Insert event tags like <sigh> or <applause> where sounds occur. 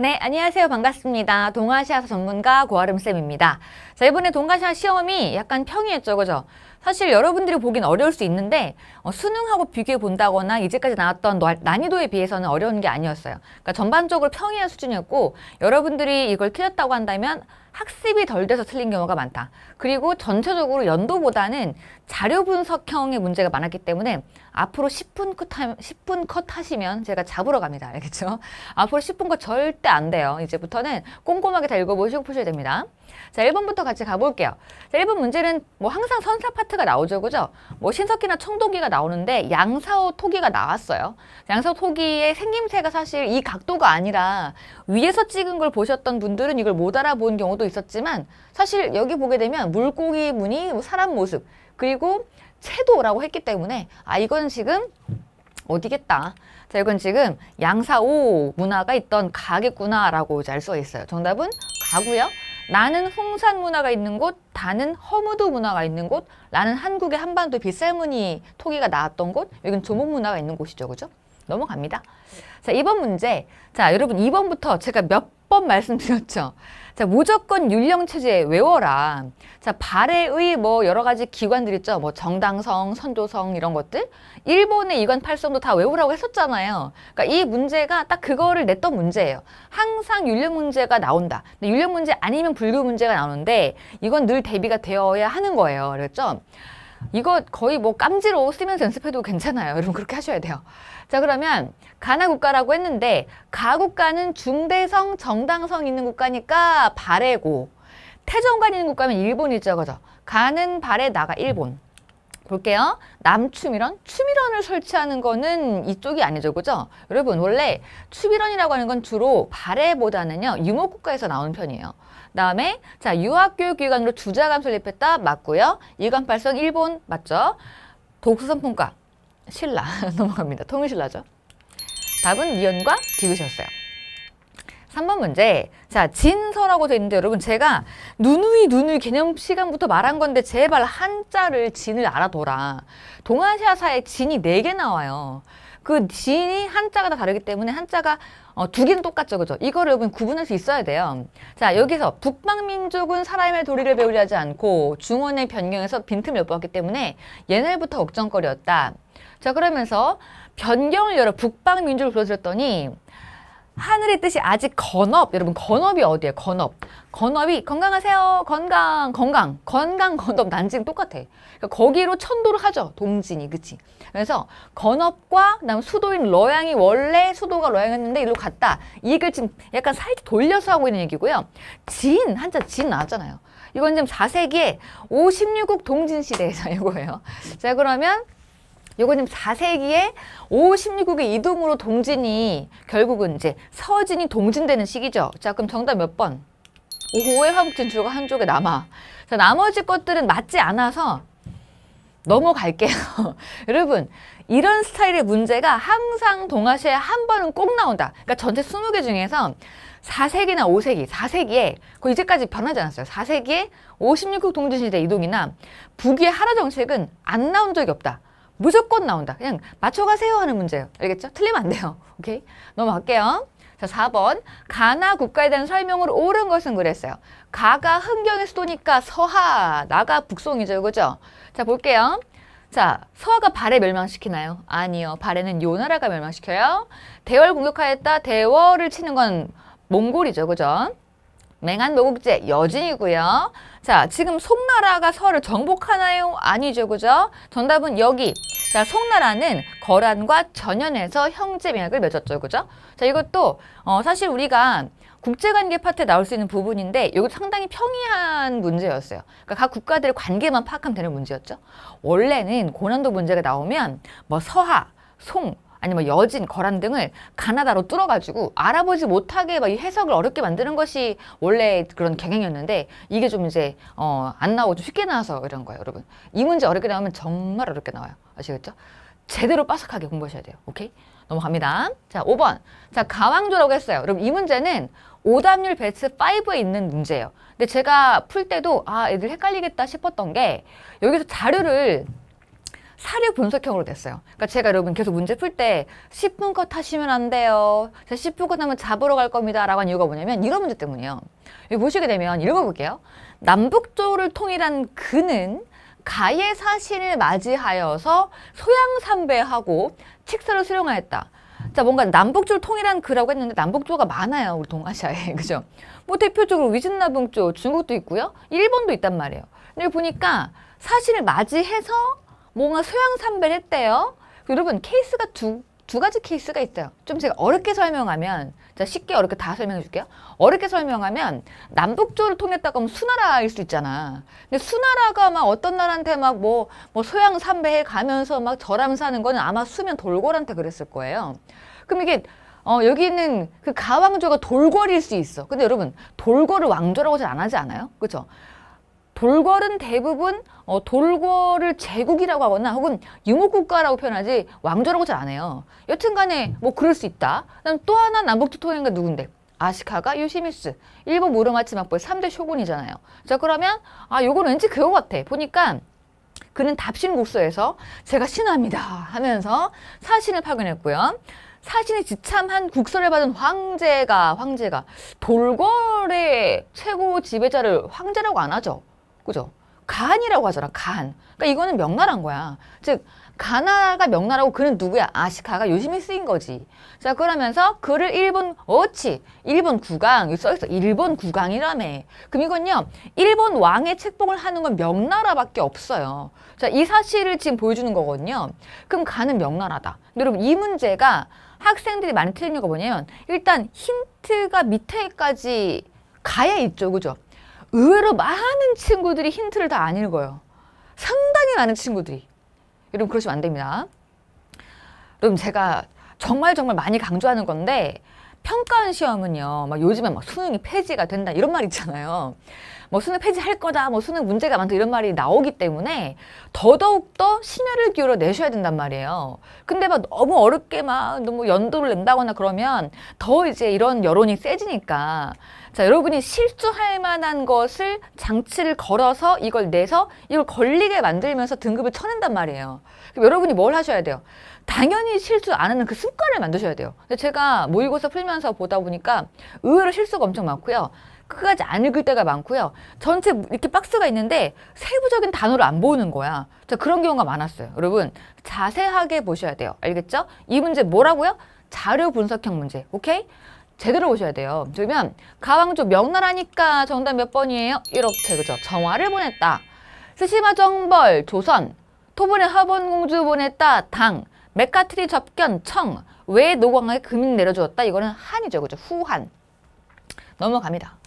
네, 안녕하세요. 반갑습니다. 동아시아 전문가 고아름쌤입니다. 자, 이번에 동아시아 시험이 약간 평이했죠, 그죠? 사실 여러분들이 보긴 어려울 수 있는데 어, 수능하고 비교해 본다거나 이제까지 나왔던 난이도에 비해서는 어려운 게 아니었어요. 그러니까 전반적으로 평이한 수준이었고 여러분들이 이걸 틀렸다고 한다면 학습이 덜 돼서 틀린 경우가 많다. 그리고 전체적으로 연도보다는 자료 분석형의 문제가 많았기 때문에 앞으로 10분 컷, 하, 10분 컷 하시면 제가 잡으러 갑니다. 알겠죠? 앞으로 10분 컷 절대 안 돼요. 이제부터는 꼼꼼하게 다 읽어보시고 푸셔야 됩니다. 자, 1번부터 같이 가볼게요. 자, 1번 문제는 뭐 항상 선사 파트가 나오죠. 그죠? 뭐 신석기나 청동기가 나오는데 양사호 토기가 나왔어요. 양사호 토기의 생김새가 사실 이 각도가 아니라 위에서 찍은 걸 보셨던 분들은 이걸 못 알아본 경우도 경우도 있었지만 사실 여기 보게 되면 물고기 무늬, 사람 모습 그리고 채도라고 했기 때문에 아 이건 지금 어디겠다. 자, 이건 지금 양사오 문화가 있던 가겠구나라고 알 수가 있어요. 정답은 가구요 나는 홍산 문화가 있는 곳, 다는 허무도 문화가 있는 곳, 나는 한국의 한반도 빗살무늬 토기가 나왔던 곳, 여기는 조목 문화가 있는 곳이죠. 그죠? 넘어갑니다. 자, 이번 문제. 자, 여러분 이번부터 제가 몇번 말씀드렸죠. 자, 무조건 율령 체제 외워라. 자, 발해의 뭐 여러 가지 기관들 있죠. 뭐 정당성, 선조성 이런 것들. 일본의 이관 팔성도 다 외우라고 했었잖아요. 그러니까 이 문제가 딱 그거를 냈던 문제예요. 항상 율령 문제가 나온다. 근데 율령 문제 아니면 불교 문제가 나오는데 이건 늘 대비가 되어야 하는 거예요. 그랬죠? 이거 거의 뭐 깜지로 쓰면서 연습해도 괜찮아요. 여러분 그렇게 하셔야 돼요. 자 그러면 가나 국가라고 했는데 가 국가는 중대성, 정당성 있는 국가니까 발해고 태종관 있는 국가면 일본이죠. 그죠? 가는 발에 나가 일본. 볼게요. 남춤이런, 춤이런을 설치하는 거는 이쪽이 아니죠, 그죠? 여러분 원래 춤이런이라고 하는 건 주로 발해보다는요 유목국가에서 나오는 편이에요. 다음에 자 유학교육기관으로 주자감 설립했다 맞고요. 일관발성 일본 맞죠? 독서선풍과 신라 <laughs> 넘어갑니다. 통일신라죠. 답은 미연과 디귿이었어요. 3번 문제. 자, 진서라고 돼 있는데 여러분 제가 누누이 누누이 개념 시간부터 말한 건데 제발 한자를 진을 알아둬라. 동아시아사에 진이 4개 나와요. 그 진이 한자가 다 다르기 때문에 한자가 어, 두 개는 똑같죠. 그죠? 이거를 여러분 구분할 수 있어야 돼요. 자, 여기서 북방민족은 사람의 도리를 배우려 하지 않고 중원의 변경에서 빈틈을 엿보았기 때문에 옛날부터 걱정거리였다. 자, 그러면서 변경을 열어 북방민족을 불러드렸더니 하늘의 뜻이 아직 건업. 여러분 건업이 어디예요? 건업. 건업이 건강하세요. 건강, 건강, 건강, 건업. 난 지금 똑같아. 그러니까 거기로 천도를 하죠. 동진이, 그치? 그래서 건업과 그다음 수도인 러양이 원래 수도가 러양이었는데 이리로 갔다. 이 얘기를 지금 약간 살짝 돌려서 하고 있는 얘기고요. 진, 한자 진 나왔잖아요. 이건 지금 4세기에 56국 동진 시대에서 <laughs> 이거예요. 자, 그러면 요거는 4세기에 5, 16국의 이동으로 동진이 결국은 이제 서진이 동진되는 시기죠. 자 그럼 정답 몇 번? 5호의 화북진출가 한쪽에 남아. 자 나머지 것들은 맞지 않아서 넘어갈게요. <laughs> 여러분 이런 스타일의 문제가 항상 동아시아에 한 번은 꼭 나온다. 그러니까 전체 20개 중에서 4세기나 5세기, 4세기에 그 이제까지 변하지 않았어요. 4세기에 56국 동진시대 이동이나 북위의 하라 정책은 안 나온 적이 없다. 무조건 나온다. 그냥 맞춰가세요 하는 문제예요. 알겠죠? 틀리면 안 돼요. <laughs> 오케이? 넘어갈게요. 자, 4번. 가나 국가에 대한 설명으로 옳은 것은 그랬어요. 가가 흥경의 수도니까 서하, 나가 북송이죠. 그죠? 자, 볼게요. 자, 서하가 발해 멸망시키나요? 아니요. 발해는 요나라가 멸망시켜요. 대월 공격하였다. 대월을 치는 건 몽골이죠. 그죠? 맹한 노국제 여진이고요. 자, 지금 송나라가 설을 정복하나요? 아니죠, 그죠? 정답은 여기. 자, 송나라는 거란과 전연에서 형제 맹약을 맺었죠, 그죠? 자, 이것도 어, 사실 우리가 국제관계 파트에 나올 수 있는 부분인데 이거 상당히 평이한 문제였어요. 그러니까 각 국가들의 관계만 파악하면 되는 문제였죠. 원래는 고난도 문제가 나오면 뭐 서하, 송, 아니면 여진, 거란 등을 가나다로 뚫어가지고 알아보지 못하게 막이 해석을 어렵게 만드는 것이 원래 그런 경향이었는데 이게 좀 이제 어, 안 나오고 좀 쉽게 나와서 이런 거예요, 여러분. 이 문제 어렵게 나오면 정말 어렵게 나와요. 아시겠죠? 제대로 빠삭하게 공부하셔야 돼요. 오케이? 넘어갑니다. 자, 5번. 자, 가왕조라고 했어요. 여러분, 이 문제는 오답률 배스트 5에 있는 문제예요. 근데 제가 풀 때도 아, 애들 헷갈리겠다 싶었던 게 여기서 자료를 사료 분석형으로 됐어요. 그러니까 제가 여러분 계속 문제 풀 때 10분 컷 하시면 안 돼요. 자, 10분 컷하면 잡으러 갈 겁니다. 라고 한 이유가 뭐냐면 이런 문제 때문이에요. 여기 보시게 되면 읽어볼게요. 남북조를 통일한 그는 가의 사신을 맞이하여서 소양삼배하고 칙사를 수령하였다. 자 뭔가 남북조를 통일한 그라고 했는데 남북조가 많아요 우리 동아시아에 <laughs> 그죠 뭐 대표적으로 위진나붕조 중국도 있고요 일본도 있단 말이에요 근데 보니까 사실을 맞이해서 뭔가 소양산배를 했대요. 여러분 케이스가 두, 두 가지 케이스가 있어요. 좀 제가 어렵게 설명하면 자 쉽게 어렵게 다 설명해 줄게요. 어렵게 설명하면 남북조를 통했다고 하면 수나라일 수 있잖아. 근데 수나라가 막 어떤 나라한테 막 뭐뭐 뭐 소양 산배해 가면서 막저라사는 거는 아마 수면 돌궐한테 그랬을 거예요. 그럼 이게 어, 여기는 그 가왕조가 돌궐일 수 있어. 근데 여러분 돌궐을 왕조라고 잘 안 하지 않아요? 그렇죠? 돌궐은 대부분 어, 돌궐을 제국이라고 하거나 혹은 유목국가라고 표현하지 왕조라고 잘 안 해요. 여튼간에 뭐 그럴 수 있다. 그다음 또 하나 남북 투토인가 누군데? 아시카가 요시미스 일본 무로마치 막부의 3대 쇼군이잖아요. 자 그러면 아 요건 왠지 그거 같아. 보니까 그는 답신국서에서 제가 신합니다 하면서 사신을 파견했고요. 사신이 지참한 국서를 받은 황제가 황제가 돌궐의 최고 지배자를 황제라고 안 하죠. 그죠? 간이라고 하잖아. 간. 그러니까 이거는 명나라인 거야. 즉 가나가 명나라고 그는 누구야? 아시카가 요즘에 쓰인 거지. 자 그러면서 그를 일본 어치 일본 국왕 써있어. 일본 국왕이라며. 그럼 이건요. 일본 왕의 책봉을 하는 건 명나라밖에 없어요. 자이 사실을 지금 보여주는 거거든요. 그럼 가는 명나라다. 여러분 이 문제가 학생들이 많이 틀린 이유 뭐냐면 일단 힌트가 밑에까지 가야 있죠. 그죠? 의외로 많은 친구들이 힌트를 다 안 읽어요. 상당히 많은 친구들이. 여러분 그러시면 안 됩니다. 여러분 제가 정말 정말 많이 강조하는 건데 평가원 시험은요. 막 요즘에 막 수능이 폐지가 된다 이런 말 있잖아요. 뭐 수능 폐지할 거다. 뭐 수능 문제가 많다 이런 말이 나오기 때문에 더더욱 더 심혈을 기울여 내셔야 된단 말이에요. 근데 막 너무 어렵게 막 너무 연도를 낸다거나 그러면 더 이제 이런 여론이 세지니까 자, 여러분이 실수할 만한 것을 장치를 걸어서 이걸 내서 이걸 걸리게 만들면서 등급을 쳐낸단 말이에요. 그럼 여러분이 뭘 하셔야 돼요? 당연히 실수 안 하는 그 습관을 만드셔야 돼요. 제가 모의고사 풀면서 보다 보니까 의외로 실수가 엄청 많고요. 끝까지 안 읽을 때가 많고요. 전체 이렇게 박스가 있는데 세부적인 단어를 안 보는 거야. 자, 그런 경우가 많았어요. 여러분 자세하게 보셔야 돼요. 알겠죠? 이 문제 뭐라고요? 자료 분석형 문제. 오케이? 제대로 오셔야 돼요. 그러면 가왕조 명나라니까 정답 몇 번이에요? 이렇게 그죠? 정화를 보냈다. 스시마 정벌 조선 토본의 화번공주 보냈다 당 메카트리 접견 청 왜 노광에 금인 내려주었다 이거는 한이죠 그죠 후한 넘어갑니다